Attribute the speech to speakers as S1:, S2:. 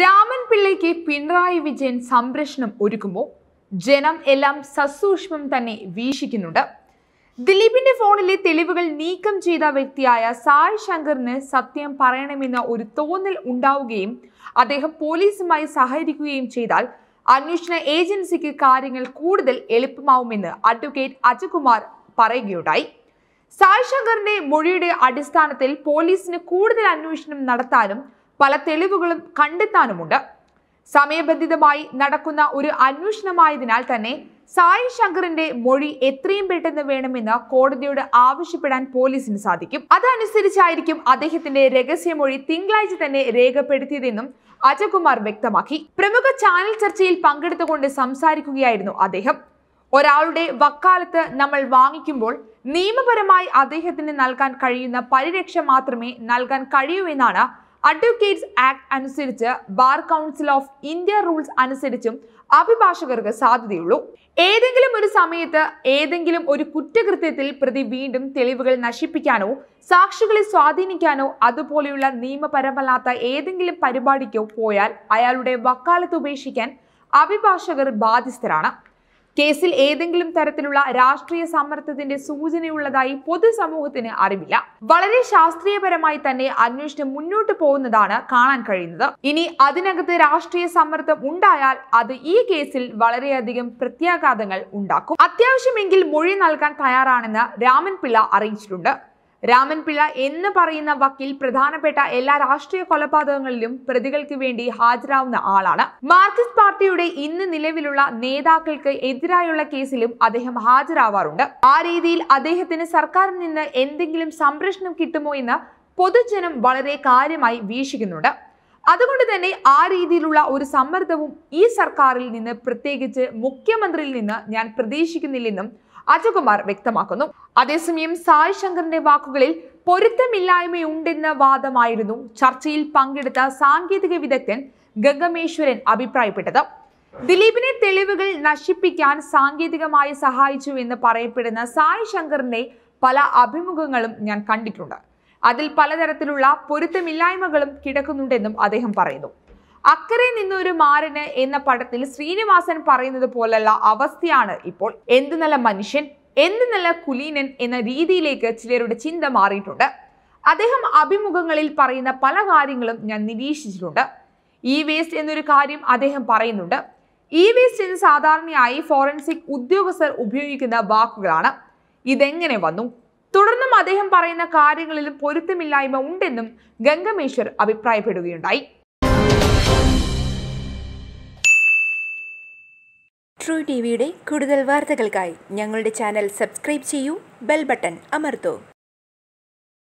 S1: രാമൻ പിള്ളയ്ക്ക് പിണറായി വിജയൻ സംരക്ഷണം ഒരുക്കുമ്പോൾ ജനം എല്ലാം സസൂക്ഷ്മം തന്നെ വീക്ഷിക്കുന്നുണ്ട് ദിലീപിന്റെ ഫോണിലെ തെളിവുകൾ നീക്കം ചെയ്ത വ്യക്തിയായ സായ് ശങ്കറിന് സത്യം പറയണമെന്ന ഒരു തോന്നൽ ഉണ്ടാവുകയും അദ്ദേഹം പോലീസുമായി സഹകരിക്കുകയും ചെയ്താൽ അന്വേഷണ ഏജൻസിക്ക് കാര്യങ്ങൾ കൂടുതൽ എളുപ്പമാവുമെന്ന് അഡ്വക്കേറ്റ് അജകുമാർ പറയുകയുണ്ടായി സായ് ശങ്കറിന്റെ മൊഴിയുടെ അടിസ്ഥാനത്തിൽ പോലീസിന് കൂടുതൽ അന്വേഷണം നടത്താനും പല തെളിവുകളും കണ്ടെത്താനുമുണ്ട് സമയബന്ധിതമായി നടക്കുന്ന ഒരു അന്വേഷണമായതിനാൽ തന്നെ സായി ശങ്കറിന്റെ മൊഴി എത്രയും പെട്ടെന്ന് വേണമെന്ന് കോടതിയോട് ആവശ്യപ്പെടാൻ പോലീസിന് സാധിക്കും അതനുസരിച്ചായിരിക്കും അദ്ദേഹത്തിന്റെ രഹസ്യമൊഴി തിങ്കളാഴ്ച തന്നെ രേഖപ്പെടുത്തിയതെന്നും അജയ്കുമാർ വ്യക്തമാക്കി പ്രമുഖ ചാനൽ ചർച്ചയിൽ പങ്കെടുത്തുകൊണ്ട് സംസാരിക്കുകയായിരുന്നു അദ്ദേഹം ഒരാളുടെ വക്കാലത്ത് നമ്മൾ വാങ്ങിക്കുമ്പോൾ നിയമപരമായി അദ്ദേഹത്തിന് നൽകാൻ കഴിയുന്ന പരിരക്ഷ മാത്രമേ നൽകാൻ കഴിയൂ എന്നാണ് അഡ്വക്കേറ്റ്സ് ആക്ട് അനുസരിച്ച് bar council of India rules അനുസരിച്ചും അഭിഭാഷകർക്ക് സാധ്യതയുള്ളൂ ഏതെങ്കിലും ഒരു സമയത്ത് ഏതെങ്കിലും ഒരു കുറ്റകൃത്യത്തിൽ പ്രതി വീണ്ടും തെളിവുകൾ നശിപ്പിക്കാനോ സാക്ഷികളെ സ്വാധീനിക്കാനോ അതുപോലെയുള്ള നിയമപരമല്ലാത്ത ഏതെങ്കിലും പരിപാടിക്കോ പോയാൽ അയാളുടെ വക്കാലത്ത് ഉപേക്ഷിക്കാൻ അഭിഭാഷകർ ബാധ്യസ്ഥരാണ് കേസിൽ ഏതെങ്കിലും തരത്തിലുള്ള രാഷ്ട്രീയ സമ്മർദ്ദത്തിന്റെ സൂചനയുള്ളതായി പൊതുസമൂഹത്തിന് അറിവില്ല വളരെ ശാസ്ത്രീയപരമായി തന്നെ അന്വേഷണം മുന്നോട്ട് പോകുന്നതാണ് കാണാൻ കഴിയുന്നത് ഇനി അതിനകത്ത് രാഷ്ട്രീയ സമ്മർദ്ദം ഉണ്ടായാൽ അത് ഈ കേസിൽ വളരെയധികം പ്രത്യാഘാതങ്ങൾ ഉണ്ടാക്കും അത്യാവശ്യമെങ്കിൽ മൊഴി നൽകാൻ തയ്യാറാണെന്ന് രാമൻപിള്ള അറിയിച്ചിട്ടുണ്ട് രാമൻപിള്ള എന്ന് പറയുന്ന വക്കീൽ പ്രധാനപ്പെട്ട എല്ലാ രാഷ്ട്രീയ കൊലപാതകങ്ങളിലും പ്രതികൾക്ക് വേണ്ടി ഹാജരാവുന്ന ആളാണ് മാർക്സിസ്റ്റ് പാർട്ടിയുടെ ഇന്ന് നിലവിലുള്ള നേതാക്കൾക്ക് എതിരായുള്ള കേസിലും അദ്ദേഹം ഹാജരാവാറുണ്ട് ആ രീതിയിൽ അദ്ദേഹത്തിന് സർക്കാരിൽ നിന്ന് എന്തെങ്കിലും സംരക്ഷണം കിട്ടുമോ എന്ന് പൊതുജനം വളരെ കാര്യമായി വീക്ഷിക്കുന്നുണ്ട് അതുകൊണ്ട് തന്നെ ആ രീതിയിലുള്ള ഒരു സമ്മർദ്ദവും ഈ സർക്കാരിൽ നിന്ന് പ്രത്യേകിച്ച് മുഖ്യമന്ത്രിയിൽ നിന്ന് ഞാൻ പ്രതീക്ഷിക്കുന്നില്ലെന്നും അജകുമാർ വ്യക്തമാക്കുന്നു അതേസമയം സായ് ശങ്കറിന്റെ വാക്കുകളിൽ പൊരുത്തമില്ലായ്മയുണ്ടെന്ന വാദമായിരുന്നു ചർച്ചയിൽ പങ്കെടുത്ത സാങ്കേതിക വിദഗ്ധൻ ഗംഗമേശ്വരൻ അഭിപ്രായപ്പെട്ടത് ദിലീപിനെ തെളിവുകൾ നശിപ്പിക്കാൻ സാങ്കേതികമായി സഹായിച്ചു എന്ന് പറയപ്പെടുന്ന സായ് ശങ്കറിന്റെ പല അഭിമുഖങ്ങളും ഞാൻ കണ്ടിട്ടുണ്ട് അതിൽ പലതരത്തിലുള്ള പൊരുത്തമില്ലായ്മകളും കിടക്കുന്നുണ്ടെന്നും അദ്ദേഹം പറയുന്നു അക്കരെ നിന്നൊരു മാറിന് എന്ന പടത്തിൽ ശ്രീനിവാസൻ പറയുന്നത് പോലുള്ള അവസ്ഥയാണ് ഇപ്പോൾ എന്ത് നല്ല മനുഷ്യൻ എന്ത് നല്ല കുലീനൻ എന്ന രീതിയിലേക്ക് ചിലരുടെ ചിന്ത മാറിയിട്ടുണ്ട് അദ്ദേഹം അഭിമുഖങ്ങളിൽ പറയുന്ന പല കാര്യങ്ങളും ഞാൻ നിരീക്ഷിച്ചിട്ടുണ്ട് ഇ വേസ്റ്റ് എന്നൊരു കാര്യം അദ്ദേഹം പറയുന്നുണ്ട് ഇ വേസ്റ്റ് എന്ന് സാധാരണയായി ഫോറൻസിക് ഉദ്യോഗസ്ഥർ ഉപയോഗിക്കുന്ന വാക്കുകളാണ് ഇതെങ്ങനെ വന്നു തുടർന്നും അദ്ദേഹം പറയുന്ന കാര്യങ്ങളിലും പൊരുത്തമില്ലായ്മ ഉണ്ടെന്നും ഗംഗമേശ്വർ അഭിപ്രായപ്പെടുകയുണ്ടായി ട്രൂ ടി വിയുടെ കൂടുതൽ വാർത്തകൾക്കായി ഞങ്ങളുടെ ചാനൽ സബ്സ്ക്രൈബ് ചെയ്യൂ ബെൽ ബട്ടൺ അമർത്തൂ